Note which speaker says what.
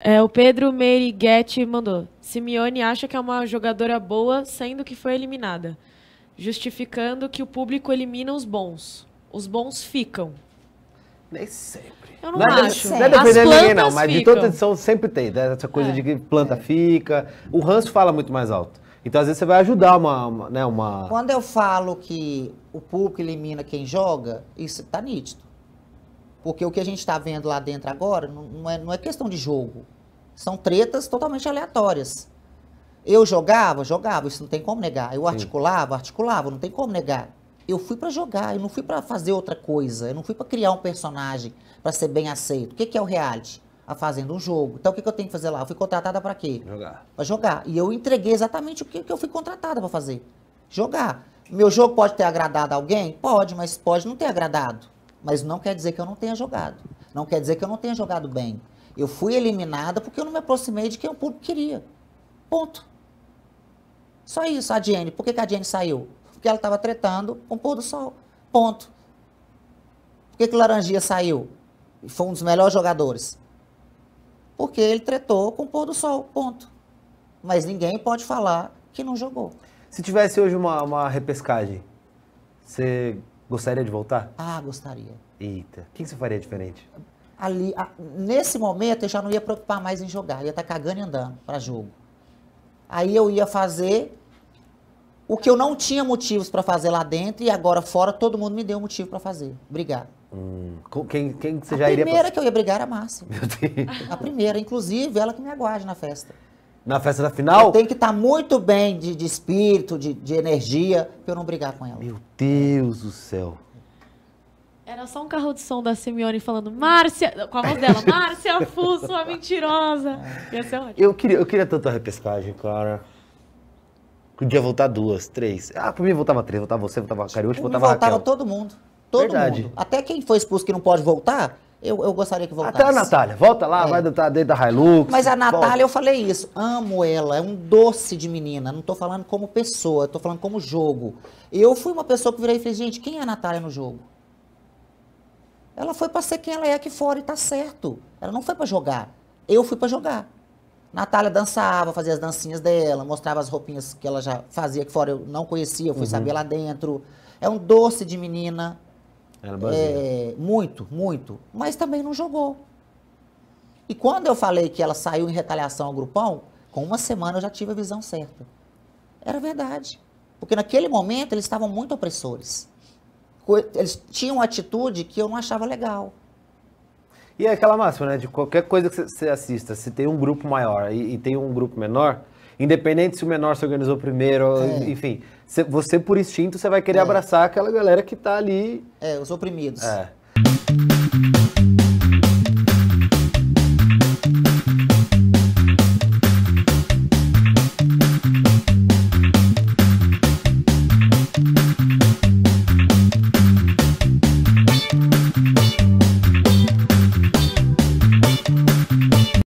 Speaker 1: É, o Pedro Meiriguete mandou. Simeone acha que é uma jogadora boa, sendo que foi eliminada. Justificando que o público elimina os bons. Os bons ficam. Nem sempre. Eu não, não é acho. É, não é defender ninguém, não, mas ficam. de toda edição sempre tem. Né? Essa coisa é. de que planta é. fica. O Ranço fala muito mais alto. Então, às vezes, você vai ajudar uma, uma, né, uma.
Speaker 2: Quando eu falo que o público elimina quem joga, isso tá nítido. Porque o que a gente está vendo lá dentro agora não é, não é questão de jogo. São tretas totalmente aleatórias. Eu jogava, jogava, isso não tem como negar. Eu Sim. articulava, articulava, não tem como negar. Eu fui para jogar, eu não fui para fazer outra coisa, eu não fui para criar um personagem para ser bem aceito. O que, que é o reality? A fazendo um jogo. Então o que, que eu tenho que fazer lá? Eu fui contratada para quê? Jogar. Para jogar. E eu entreguei exatamente o que, que eu fui contratada para fazer. Jogar. Meu jogo pode ter agradado alguém? Pode, mas pode não ter agradado. Mas não quer dizer que eu não tenha jogado. Não quer dizer que eu não tenha jogado bem. Eu fui eliminada porque eu não me aproximei de quem o público queria. Ponto. Só isso, a Diene. Por que, que a Diene saiu? Porque ela estava tretando com o pôr do sol. Ponto. Por que, que o Laranjinha saiu? E foi um dos melhores jogadores. Porque ele tretou com o pôr do sol. Ponto. Mas ninguém pode falar que não jogou.
Speaker 1: Se tivesse hoje uma, uma repescagem, você Gostaria de voltar?
Speaker 2: Ah, gostaria.
Speaker 1: Eita, o que você faria diferente?
Speaker 2: Ali, a, nesse momento, eu já não ia preocupar mais em jogar, ia estar tá cagando e andando para jogo. Aí eu ia fazer o que eu não tinha motivos para fazer lá dentro e agora fora todo mundo me deu motivo para fazer. Brigar. Hum, quem, quem você a já iria? A primeira que eu ia brigar era a Márcia. Meu Deus. A primeira, inclusive, ela que me aguarde na festa. Na festa da final? Tem que estar tá muito bem de, de espírito, de, de energia, pra eu não brigar com ela. Meu Deus do céu.
Speaker 1: Era só um carro de som da Simeone falando, Márcia, com a voz dela, Márcia Fusso, a mentirosa. É. Ia ser ótimo. Eu queria, eu queria tanto a repescagem, cara. Podia voltar duas, três. Ah, pra mim voltava três, voltava você, voltava a Cariúcha, voltava a Voltava
Speaker 2: todo mundo. Todo Verdade. mundo. Até quem foi expulso que não pode voltar, eu, eu gostaria que voltasse. Até a Natália,
Speaker 1: volta lá, é. vai estar dentro da Hilux. Mas a Natália, volta. eu
Speaker 2: falei isso, amo ela, é um doce de menina. Não estou falando como pessoa, estou falando como jogo. Eu fui uma pessoa que virei e falei, gente, quem é a Natália no jogo? Ela foi para ser quem ela é aqui fora e tá certo. Ela não foi para jogar. Eu fui para jogar. Natália dançava, fazia as dancinhas dela, mostrava as roupinhas que ela já fazia aqui fora, eu não conhecia, eu fui uhum. saber lá dentro. É um doce de menina, é, muito, muito. Mas também não jogou. E quando eu falei que ela saiu em retaliação ao grupão, com uma semana eu já tive a visão certa. Era verdade. Porque naquele momento eles estavam muito opressores. Eles tinham uma atitude que eu não achava legal.
Speaker 1: E é aquela máxima, né? De qualquer coisa que você assista, se tem um grupo maior e, e tem um grupo menor, independente se o menor se organizou primeiro, é. enfim, você, por instinto, você vai querer é. abraçar aquela galera que está ali. É, os oprimidos. É.